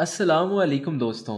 असलकुम दोस्तों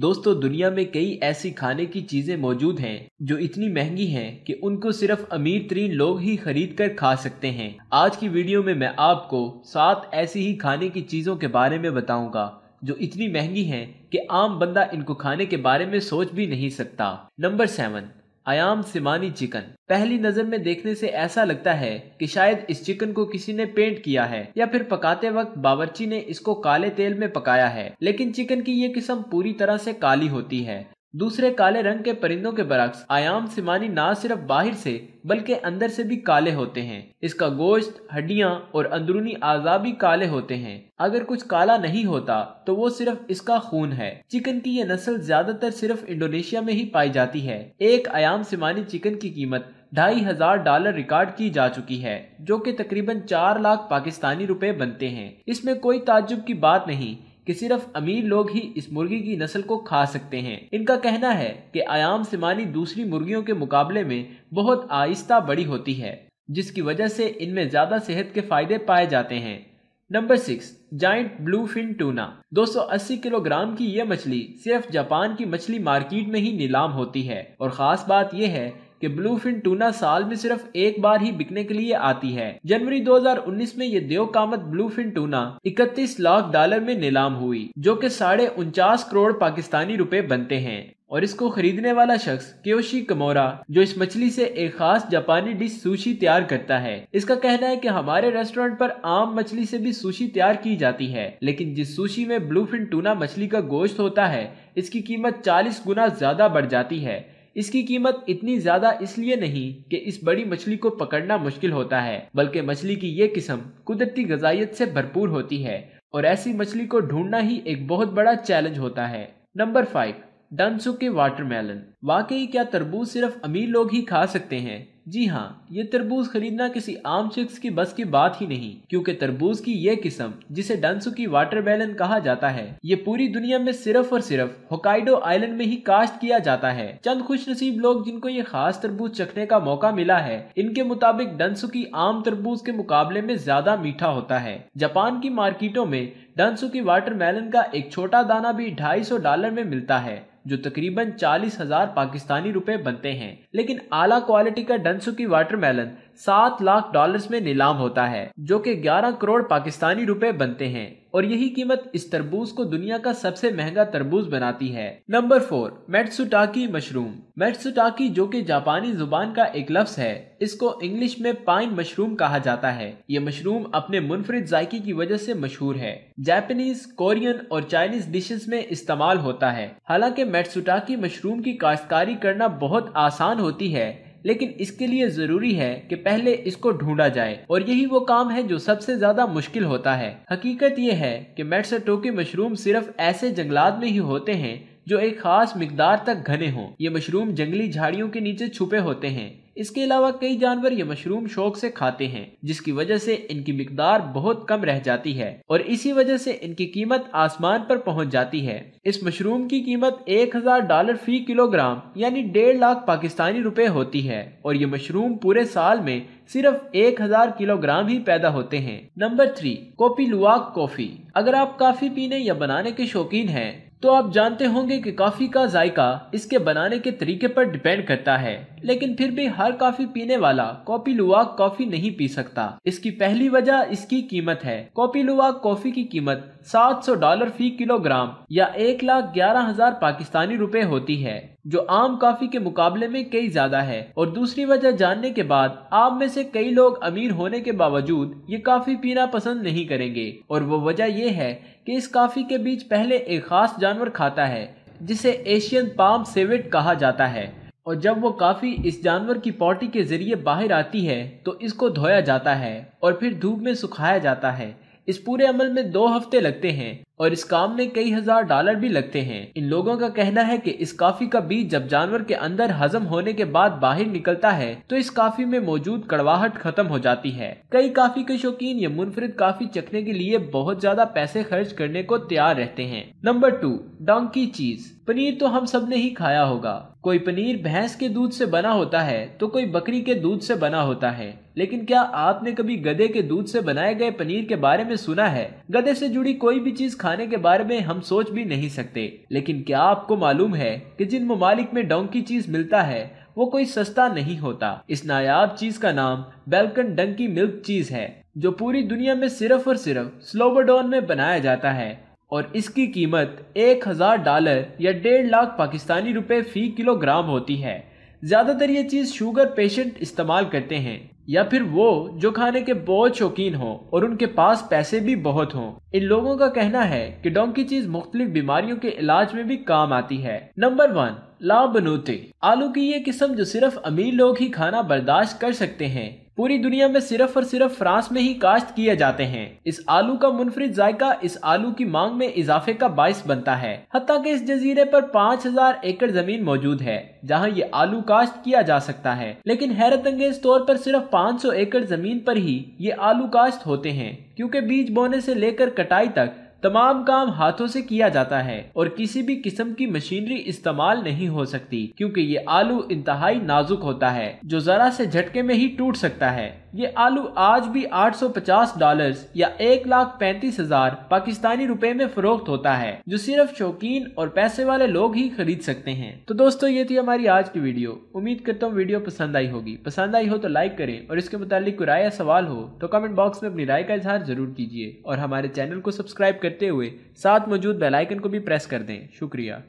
दोस्तों दुनिया में कई ऐसी खाने की चीज़ें मौजूद हैं जो इतनी महंगी हैं कि उनको सिर्फ अमीर तरीन लोग ही खरीद कर खा सकते हैं आज की वीडियो में मैं आपको सात ऐसी ही खाने की चीज़ों के बारे में बताऊंगा जो इतनी महंगी हैं कि आम बंदा इनको खाने के बारे में सोच भी नहीं सकता नंबर सेवन आयाम सिमानी चिकन पहली नजर में देखने से ऐसा लगता है कि शायद इस चिकन को किसी ने पेंट किया है या फिर पकाते वक्त बावर्ची ने इसको काले तेल में पकाया है लेकिन चिकन की ये किस्म पूरी तरह से काली होती है दूसरे काले रंग के परिंदों के बरक्स आयाम सिमानी ना सिर्फ बाहर से बल्कि अंदर से भी काले होते हैं इसका गोश्त हड्डियां और अंदरूनी आजा भी काले होते हैं अगर कुछ काला नहीं होता तो वो सिर्फ इसका खून है चिकन की यह नस्ल ज्यादातर सिर्फ इंडोनेशिया में ही पाई जाती है एक आयाम सिमानी चिकन की कीमत ढाई हजार डॉलर रिकॉर्ड की जा चुकी है जो कि तकरीबन चार लाख पाकिस्तानी रुपए बनते हैं इसमें कोई ताजुब की बात नहीं कि सिर्फ अमीर लोग ही इस मुर्गी की नस्ल को खा सकते हैं इनका कहना है कि आयाम मानी दूसरी मुर्गियों के मुकाबले में बहुत आहिस्ता बड़ी होती है जिसकी वजह से इनमें ज्यादा सेहत के फायदे पाए जाते हैं number six giant fin tuna 280 kilogram की यह मछली सिर्फ जापान की मछली मार्केट में ही नीलाम होती है और खास बात यह है कि ब्लूफिन टूना साल में सिर्फ एक बार ही बिकने के लिए आती है जनवरी 2019 में ये देव कामत ब्लूफिन टूना 31 लाख डॉलर में नीलाम हुई जो कि साढ़े उनचास करोड़ पाकिस्तानी रुपए बनते हैं और इसको खरीदने वाला शख्स क्योशी कमोरा जो इस मछली से एक खास जापानी डिश सुशी तैयार करता है इसका कहना है कि हमारे रेस्टोरेंट पर आम मछली से भी सुशी तैयार की जाती है लेकिन जिस सुशी में ब्लूफिन टूना मछली का गोश्त होता है इसकी कीमत 40 गुना ज्यादा बढ़ जाती है इसकी कीमत इतनी ज्यादा इसलिए नहीं कि इस बड़ी मछली को पकड़ना मुश्किल होता है बल्कि मछली की ये किस्म कुदरती गजाइत से भरपूर होती है और ऐसी मछली को ढूंढना ही एक बहुत बड़ा चैलेंज होता है नंबर फाइव वाटर वाटरमेलन वाकई क्या तरबूज सिर्फ अमीर लोग ही खा सकते हैं जी हाँ ये तरबूज खरीदना किसी आम शख्स की बस की बात ही नहीं क्योंकि तरबूज की ये किस्म जिसे वाटर वाटरमेलन कहा जाता है ये पूरी दुनिया में सिर्फ और सिर्फ होकाइडो आइलैंड में ही काश्त किया जाता है चंद खुश नसीब लोग जिनको ये खास तरबूज चखने का मौका मिला है इनके मुताबिक की आम तरबूज के मुकाबले में ज्यादा मीठा होता है जापान की मार्केटों में वाटर मेलन का एक छोटा दाना भी ढाई डॉलर में मिलता है जो तकरीबन चालीस हजार पाकिस्तानी रुपए बनते हैं लेकिन आला क्वालिटी का डनसुकी वाटरमेलन सात लाख डॉलर्स में नीलाम होता है जो कि 11 करोड़ पाकिस्तानी रुपए बनते हैं और यही कीमत इस तरबूज को दुनिया का सबसे महंगा तरबूज बनाती है number four matsutake mushroom matsutake जो कि जापानी जुबान का एक लफ्ज है इसको इंग्लिश में पाइन मशरूम कहा जाता है ये मशरूम अपने मुनफरद जायके की वजह से मशहूर है जापानीज कोरियन और चाइनीज डिशेस में इस्तेमाल होता है हालांकि मेटसुटाकी मशरूम की काश्तकारी करना बहुत आसान होती है लेकिन इसके लिए जरूरी है कि पहले इसको ढूंढा जाए और यही वो काम है जो सबसे ज्यादा मुश्किल होता है हकीकत यह है कि मेट्सटोकी मशरूम सिर्फ ऐसे जंगलात में ही होते हैं जो एक खास मकदार तक घने हों ये मशरूम जंगली झाड़ियों के नीचे छुपे होते हैं इसके अलावा कई जानवर ये मशरूम शौक से खाते हैं जिसकी वजह से इनकी मकदार बहुत कम रह जाती है और इसी वजह से इनकी कीमत आसमान पर पहुंच जाती है इस मशरूम की कीमत 1000 डॉलर फी किलोग्राम यानी डेढ़ लाख पाकिस्तानी रुपए होती है और ये मशरूम पूरे साल में सिर्फ 1000 किलोग्राम ही पैदा होते हैं number three kopi luwak coffee अगर आप काफी पीने या बनाने के शौकीन हैं तो आप जानते होंगे कि कॉफ़ी का जायका इसके बनाने के तरीके पर डिपेंड करता है लेकिन फिर भी हर कॉफी पीने वाला कॉपी लुवाक कॉफी नहीं पी सकता इसकी पहली वजह इसकी कीमत है कॉपी लुवाक कॉफी की कीमत 700 डॉलर फी किलोग्राम या एक लाख ग्यारह हजार पाकिस्तानी रुपए होती है जो आम कॉफी के मुकाबले में कई ज्यादा है और दूसरी वजह जानने के बाद आप में से कई लोग अमीर होने के बावजूद ये कॉफी पीना पसंद नहीं करेंगे और वो वजह यह है कि इस कॉफी के बीच पहले एक खास जानवर खाता है जिसे एशियन पाम सेवेट कहा जाता है और जब वो काफ़ी इस जानवर की पॉटी के ज़रिए बाहर आती है तो इसको धोया जाता है और फिर धूप में सुखाया जाता है इस पूरे अमल में दो हफ्ते लगते हैं और इस काम में कई हजार डॉलर भी लगते हैं इन लोगों का कहना है कि इस काफी का बीज जब जानवर के अंदर हजम होने के बाद बाहर निकलता है तो इस काफी में मौजूद कड़वाहट खत्म हो जाती है कई काफी के शौकीन ये मुनफरद काफी चखने के लिए बहुत ज्यादा पैसे खर्च करने को तैयार रहते हैं नंबर टू डोंकी चीज पनीर तो हम सब ने ही खाया होगा कोई पनीर भैंस के दूध से बना होता है तो कोई बकरी के दूध से बना होता है लेकिन क्या आपने कभी गधे के दूध से बनाए गए पनीर के बारे में सुना है गधे से जुड़ी कोई भी चीज खाने के बारे में हम सोच भी नहीं सकते लेकिन क्या आपको मालूम है कि जिन ममालिक में डोंकी चीज मिलता है वो कोई सस्ता नहीं होता इस नायाब चीज का नाम बेलकन डंकी मिल्क चीज है जो पूरी दुनिया में सिर्फ और सिर्फ स्लोबोडोन में बनाया जाता है और इसकी कीमत एक हज़ार डॉलर या डेढ़ लाख पाकिस्तानी रुपए फ़ी किलोग्राम होती है ज़्यादातर ये चीज़ शुगर पेशेंट इस्तेमाल करते हैं या फिर वो जो खाने के बहुत शौकीन हों और उनके पास पैसे भी बहुत हों इन लोगों का कहना है कि डोंकी चीज़ मुख्तलिफ बीमारियों के इलाज में भी काम आती है नंबर वन ला बनोते आलू की ये किस्म जो सिर्फ अमीर लोग ही खाना बर्दाश्त कर सकते हैं पूरी दुनिया में सिर्फ और सिर्फ फ्रांस में ही काश्त किए जाते हैं इस आलू का मुनफरद जायका इस आलू की मांग में इजाफे का बायस बनता है हती के इस जजीरे पर 5000 एकड़ जमीन मौजूद है जहां ये आलू काश्त किया जा सकता है लेकिन हैरत अंगेज तौर पर सिर्फ 500 एकड़ जमीन पर ही ये आलू काश्त होते हैं क्योंकि बीज बोने से लेकर कटाई तक तमाम काम हाथों से किया जाता है और किसी भी किस्म की मशीनरी इस्तेमाल नहीं हो सकती क्योंकि ये आलू इंतहाई नाजुक होता है जो जरा से झटके में ही टूट सकता है ये आलू आज भी 850 डॉलर्स या एक लाख पैंतीस हजार पाकिस्तानी रुपए में फरोख्त होता है जो सिर्फ शौकीन और पैसे वाले लोग ही खरीद सकते हैं तो दोस्तों ये थी हमारी आज की वीडियो उम्मीद करता हूँ वीडियो पसंद आई होगी पसंद आई हो तो लाइक करें और इसके मुतालिक कोई राय या सवाल हो तो कमेंट बॉक्स में अपनी राय का इजहार जरूर कीजिए और हमारे चैनल को सब्सक्राइब करते हुए साथ मौजूद बेलाइकन को भी प्रेस कर दें शुक्रिया